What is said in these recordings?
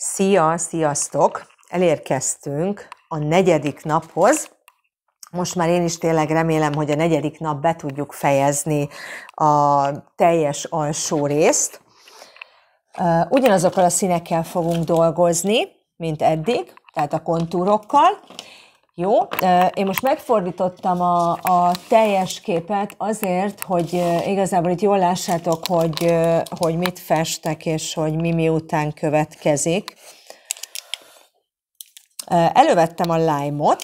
Szia, sziasztok! Elérkeztünk a negyedik naphoz. Most már én is tényleg remélem, hogy a negyedik nap be tudjuk fejezni a teljes alsó részt. Ugyanazokkal a színekkel fogunk dolgozni, mint eddig, tehát a kontúrokkal, jó, én most megfordítottam a, a teljes képet azért, hogy igazából itt jól lássátok, hogy, hogy mit festek, és hogy mi miután következik. Elővettem a lájmot,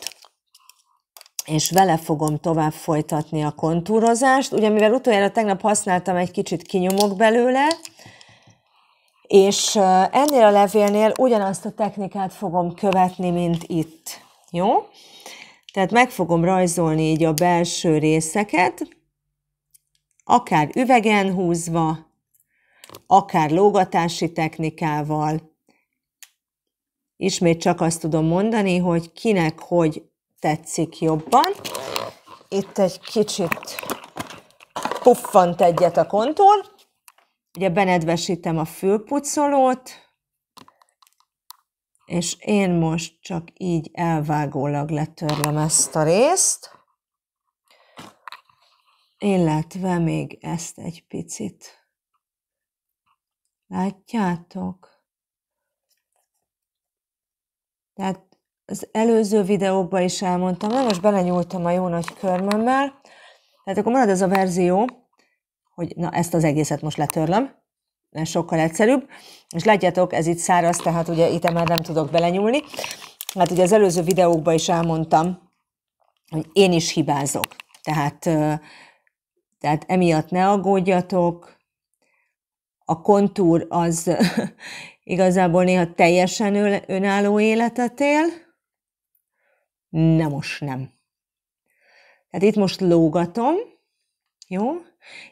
és vele fogom tovább folytatni a kontúrozást. Ugye mivel utoljára tegnap használtam, egy kicsit kinyomok belőle, és ennél a levélnél ugyanazt a technikát fogom követni, mint itt. Jó? Tehát meg fogom rajzolni így a belső részeket, akár üvegen húzva, akár lógatási technikával. Ismét csak azt tudom mondani, hogy kinek hogy tetszik jobban. Itt egy kicsit puffant egyet a kontor. Ugye benedvesítem a fülpucolót, és én most csak így elvágólag letörlöm ezt a részt, illetve még ezt egy picit. Látjátok? Tehát az előző videóban is elmondtam, mert most belenyúltam a jó nagy körmömmel, tehát akkor marad ez a verzió, hogy na ezt az egészet most letörlöm, sokkal egyszerűbb. És látjátok, ez itt száraz, tehát ugye itt már nem tudok belenyúlni. Hát ugye az előző videókban is elmondtam, hogy én is hibázok. Tehát, tehát emiatt ne aggódjatok. A kontúr az igazából néha teljesen önálló életet él. Nem, most nem. Tehát itt most lógatom, jó?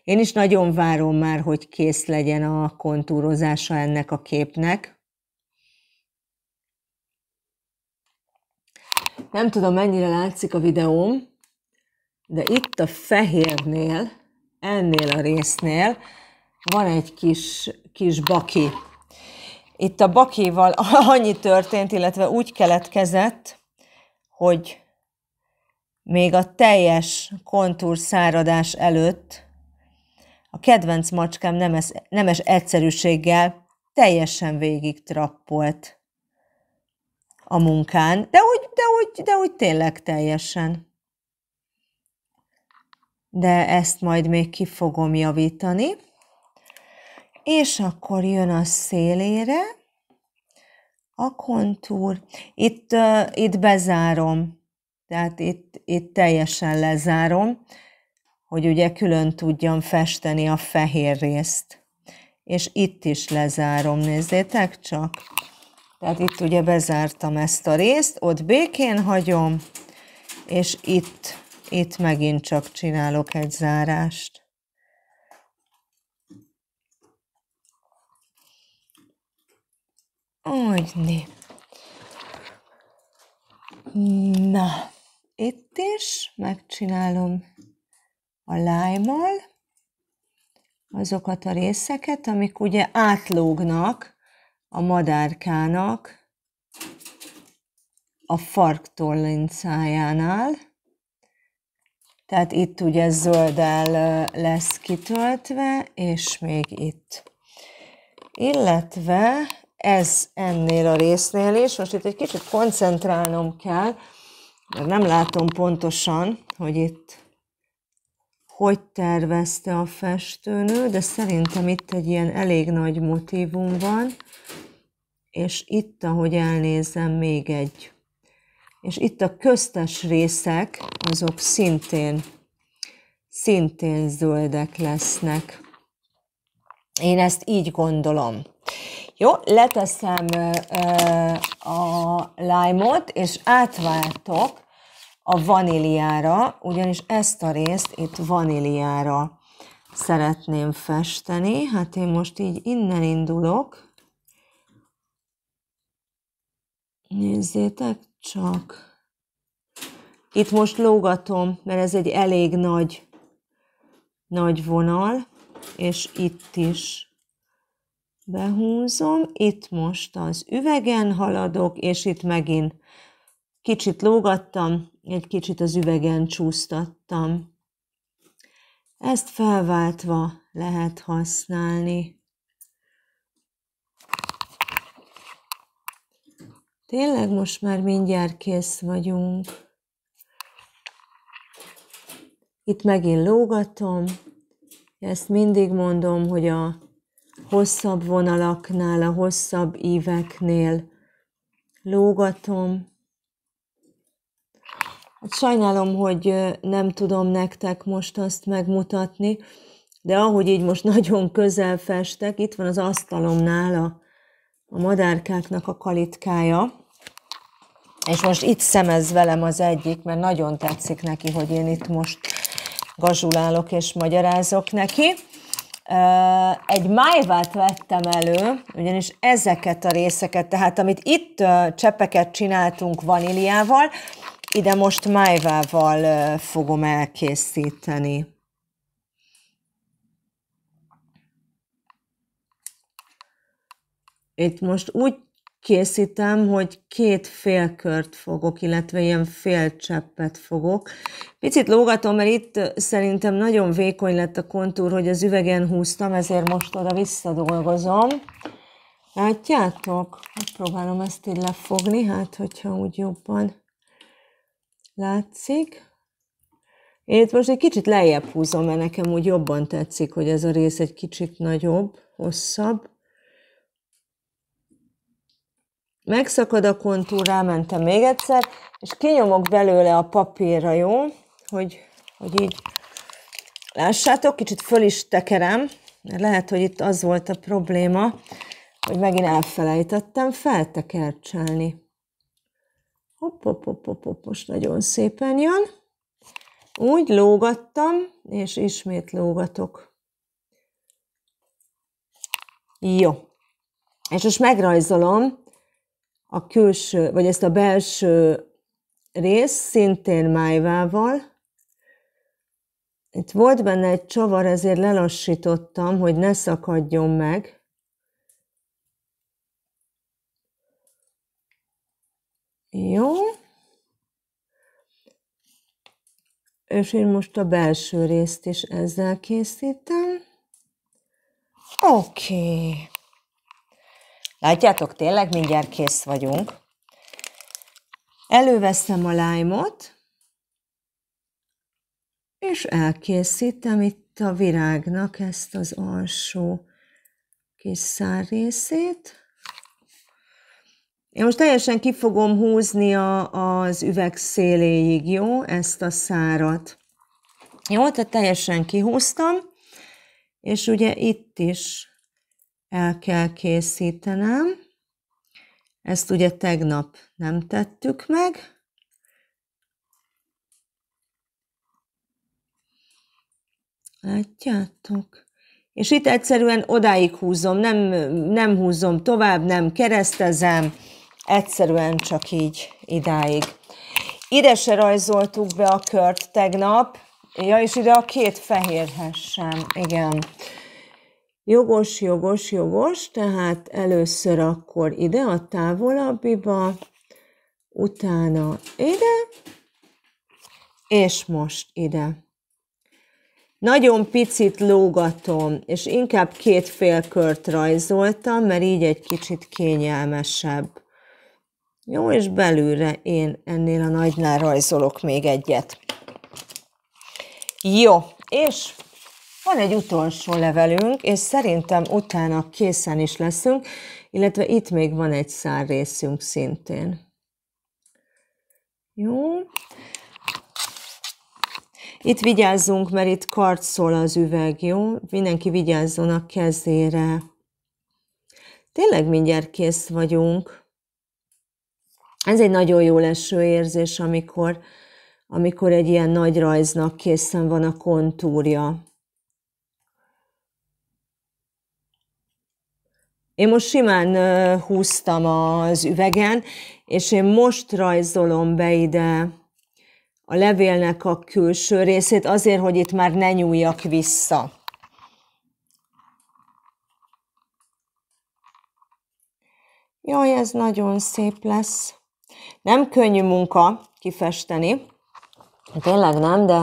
Én is nagyon várom már, hogy kész legyen a kontúrozása ennek a képnek. Nem tudom, mennyire látszik a videóm, de itt a fehérnél, ennél a résznél van egy kis, kis baki. Itt a bakival annyi történt, illetve úgy keletkezett, hogy még a teljes kontúr száradás előtt a kedvenc macskám nemes, nemes egyszerűséggel teljesen végig trappolt a munkán, de úgy, de úgy, de úgy tényleg teljesen. De ezt majd még ki fogom javítani. És akkor jön a szélére a kontúr. Itt, uh, itt bezárom tehát itt, itt teljesen lezárom, hogy ugye külön tudjam festeni a fehér részt. És itt is lezárom, nézzétek csak. Tehát itt ugye bezártam ezt a részt, ott békén hagyom, és itt, itt megint csak csinálok egy zárást. Úgy né. Na itt is, megcsinálom a lájmal azokat a részeket, amik ugye átlógnak a madárkának a farktorlincájánál. Tehát itt ugye zöldel lesz kitöltve, és még itt. Illetve ez ennél a résznél is, most itt egy kicsit koncentrálnom kell, nem látom pontosan, hogy itt hogy tervezte a festőnő, de szerintem itt egy ilyen elég nagy motívum van, és itt, ahogy elnézem, még egy. És itt a köztes részek, azok szintén, szintén zöldek lesznek. Én ezt így gondolom. Jó, leteszem a lájmot, és átváltok a vaníliára, ugyanis ezt a részt itt vaníliára szeretném festeni. Hát én most így innen indulok. Nézzétek csak. Itt most lógatom, mert ez egy elég nagy, nagy vonal, és itt is behúzom, itt most az üvegen haladok, és itt megint kicsit lógattam, egy kicsit az üvegen csúsztattam. Ezt felváltva lehet használni. Tényleg most már mindjárt kész vagyunk. Itt megint lógatom. Ezt mindig mondom, hogy a hosszabb vonalaknál, a hosszabb íveknél lógatom. Hát sajnálom, hogy nem tudom nektek most azt megmutatni, de ahogy így most nagyon közel festek, itt van az asztalomnál a, a madárkáknak a kalitkája, és most itt szemez velem az egyik, mert nagyon tetszik neki, hogy én itt most gazsulálok és magyarázok neki. Egy májvát vettem elő, ugyanis ezeket a részeket, tehát amit itt csepeket csináltunk vaníliával, ide most májvával fogom elkészíteni. Itt most úgy készítem, hogy két félkört fogok, illetve ilyen fél cseppet fogok. Picit lógatom, mert itt szerintem nagyon vékony lett a kontúr, hogy az üvegen húztam, ezért most oda visszadolgozom. Látjátok? Próbálom ezt így lefogni, hát hogyha úgy jobban látszik. Én itt most egy kicsit lejjebb húzom, mert nekem úgy jobban tetszik, hogy ez a rész egy kicsit nagyobb, hosszabb megszakad a kontúr, rámentem még egyszer, és kinyomok belőle a papírra, jó? Hogy, hogy így lássátok, kicsit föl is tekerem, mert lehet, hogy itt az volt a probléma, hogy megint elfelejtettem feltekercselni. Hopp, hopp, hopp, hopp, hopp, most nagyon szépen jön. Úgy lógattam, és ismét lógatok. Jó. És most megrajzolom, a külső, vagy ezt a belső rész szintén májvával. Itt volt benne egy csavar, ezért lelassítottam, hogy ne szakadjon meg. Jó. És én most a belső részt is ezzel készítem. Oké. Okay. Látjátok, tényleg mindjárt kész vagyunk. Előveszem a lájmot, és elkészítem itt a virágnak ezt az alsó kis szár részét. Én most teljesen ki fogom húzni a, az üveg széléig, jó? Ezt a szárat. Jó, tehát teljesen kihúztam, és ugye itt is el kell készítenem. Ezt ugye tegnap nem tettük meg. Látjátok? És itt egyszerűen odáig húzom, nem, nem húzom tovább, nem keresztezem, egyszerűen csak így idáig. Ide se rajzoltuk be a kört tegnap, ja, és ide a két fehérhessem, igen. Jogos, jogos, jogos, tehát először akkor ide a távolabbiba, utána ide, és most ide. Nagyon picit lógatom, és inkább két félkört rajzoltam, mert így egy kicsit kényelmesebb. Jó, és belülre én ennél a nagynál rajzolok még egyet. Jó, és van egy utolsó levelünk, és szerintem utána készen is leszünk, illetve itt még van egy szár részünk szintén. Jó. Itt vigyázzunk, mert itt kart szól az üveg, jó? Mindenki vigyázzon a kezére. Tényleg mindjárt kész vagyunk. Ez egy nagyon jó leső érzés, amikor, amikor egy ilyen nagy rajznak készen van a kontúrja. Én most simán húztam az üvegen, és én most rajzolom be ide a levélnek a külső részét, azért, hogy itt már ne nyúljak vissza. Jaj, ez nagyon szép lesz. Nem könnyű munka kifesteni. Tényleg nem, de,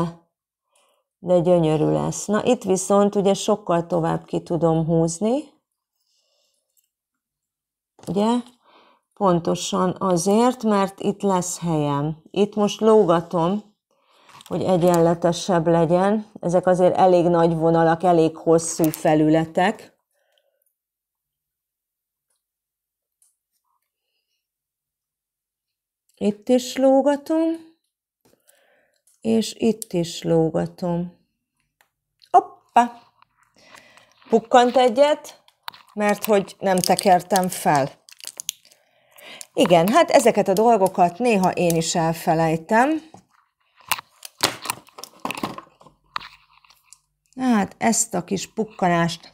de gyönyörű lesz. Na itt viszont ugye sokkal tovább ki tudom húzni ugye? Pontosan azért, mert itt lesz helyem. Itt most lógatom, hogy egyenletesebb legyen. Ezek azért elég nagy vonalak, elég hosszú felületek. Itt is lógatom, és itt is lógatom. Hoppa! Pukkant egyet, mert hogy nem tekertem fel. Igen, hát ezeket a dolgokat néha én is elfelejtem. Hát ezt a kis pukkanást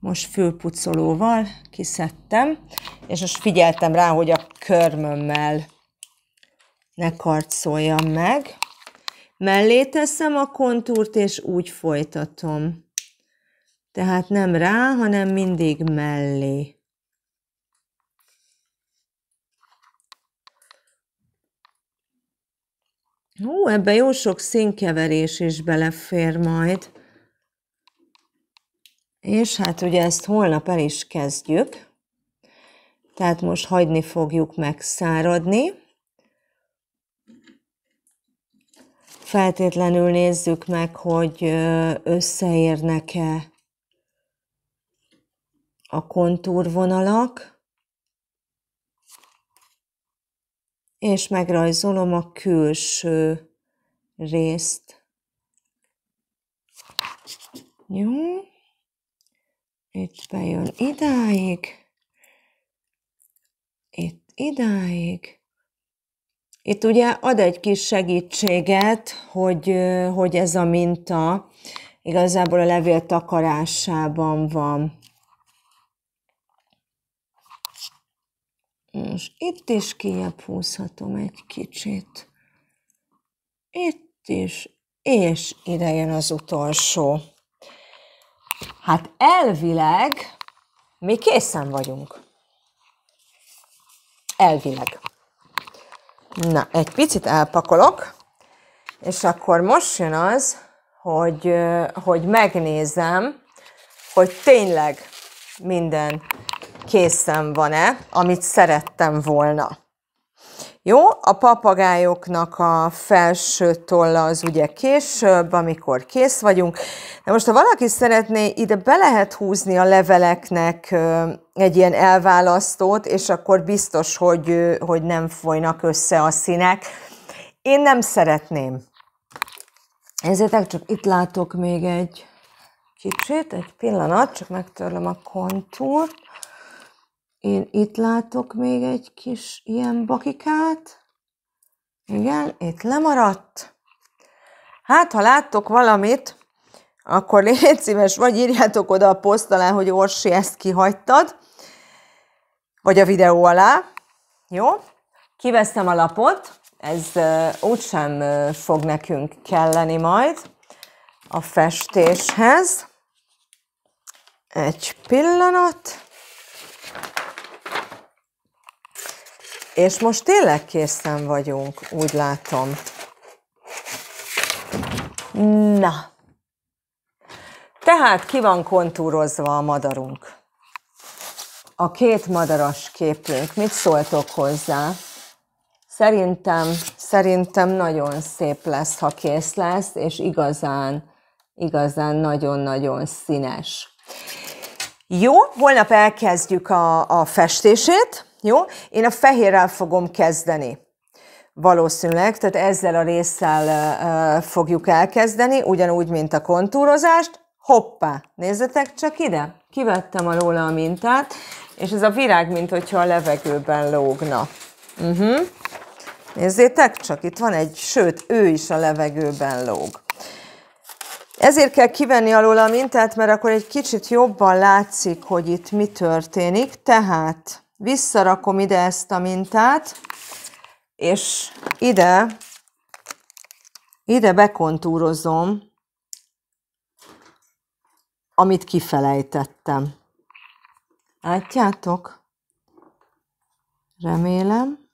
most fülpucolóval kiszedtem, és most figyeltem rá, hogy a körmömmel ne karcoljam meg. Mellé teszem a kontúrt, és úgy folytatom. Tehát nem rá, hanem mindig mellé. Ó, ebbe jó sok színkeverés is belefér majd. És hát ugye ezt holnap el is kezdjük. Tehát most hagyni fogjuk megszáradni. Feltétlenül nézzük meg, hogy összeérnek-e a kontúrvonalak. és megrajzolom a külső részt. Jó, itt bejön idáig, itt idáig. Itt ugye ad egy kis segítséget, hogy, hogy ez a minta igazából a levél takarásában van. És itt is kiebb húzhatom egy kicsit. Itt is. És ide jön az utolsó. Hát elvileg mi készen vagyunk. Elvileg. Na, egy picit elpakolok, és akkor most jön az, hogy, hogy megnézem, hogy tényleg minden készen van-e, amit szerettem volna. Jó, a papagájoknak a felső tolla az ugye később, amikor kész vagyunk. De most, ha valaki szeretné, ide be lehet húzni a leveleknek egy ilyen elválasztót, és akkor biztos, hogy, hogy nem folynak össze a színek. Én nem szeretném. Ezért csak itt látok még egy kicsit, egy pillanat, csak megtörlöm a kontúrt. Én itt látok még egy kis ilyen bakikát. Igen, itt lemaradt. Hát, ha láttok valamit, akkor légy szíves, vagy írjátok oda a poszt alá, hogy Orsi, ezt kihagytad, vagy a videó alá. Jó? Kiveszem a lapot, ez úgysem fog nekünk kelleni majd a festéshez. Egy pillanat. És most tényleg készen vagyunk, úgy látom. Na. Tehát ki van kontúrozva a madarunk? A két madaras képünk. Mit szóltok hozzá? Szerintem, szerintem nagyon szép lesz, ha kész lesz, és igazán, igazán nagyon-nagyon színes. Jó, holnap elkezdjük a, a festését. Jó? Én a fehérrel fogom kezdeni. Valószínűleg, tehát ezzel a résszel uh, fogjuk elkezdeni, ugyanúgy, mint a kontúrozást. Hoppá! Nézzetek csak ide! Kivettem róla a mintát, és ez a virág, mint hogyha a levegőben lógna. Uh-huh. Nézzétek csak, itt van egy, sőt, ő is a levegőben lóg. Ezért kell kivenni alól a mintát, mert akkor egy kicsit jobban látszik, hogy itt mi történik. Tehát visszarakom ide ezt a mintát, és ide, ide bekontúrozom, amit kifelejtettem. Látjátok? Remélem.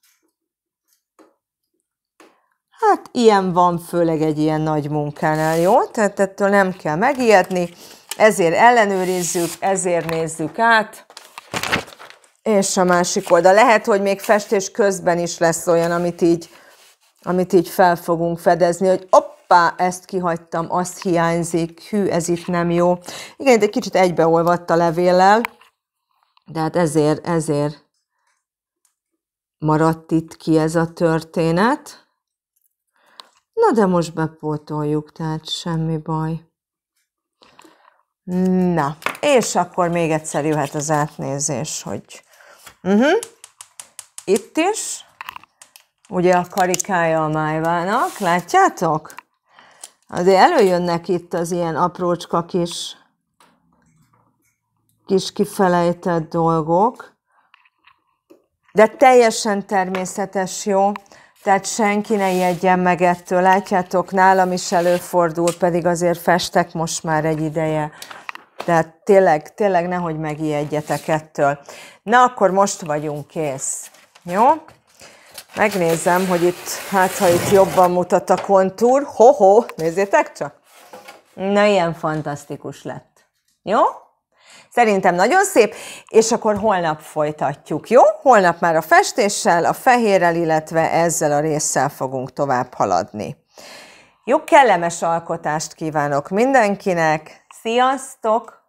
Hát ilyen van, főleg egy ilyen nagy munkánál, jó? Tehát ettől nem kell megijedni, ezért ellenőrizzük, ezért nézzük át. És a másik oldal. Lehet, hogy még festés közben is lesz olyan, amit így, amit így fel fogunk fedezni, hogy oppá, ezt kihagytam, azt hiányzik, hű, ez itt nem jó. Igen, egy kicsit egybeolvadt a levéllel, de hát ezért, ezért maradt itt ki ez a történet. Na de most bepótoljuk, tehát semmi baj. Na, és akkor még egyszer jöhet az átnézés, hogy Uh-huh. Itt is, ugye a karikája a májvának, látjátok? Azért előjönnek itt az ilyen aprócska kis, kis kifelejtett dolgok, de teljesen természetes, jó? Tehát senki ne ijedjen meg ettől. Látjátok, nálam is előfordul, pedig azért festek most már egy ideje. Tehát tényleg, tényleg nehogy megijedjetek ettől. Na, akkor most vagyunk kész. Jó? Megnézem, hogy itt, hát ha itt jobban mutat a kontúr. Ho-ho, nézzétek csak! Na, ilyen fantasztikus lett. Jó? Szerintem nagyon szép, és akkor holnap folytatjuk, jó? Holnap már a festéssel, a fehérrel, illetve ezzel a résszel fogunk tovább haladni. Jó, kellemes alkotást kívánok mindenkinek, Sziasztok!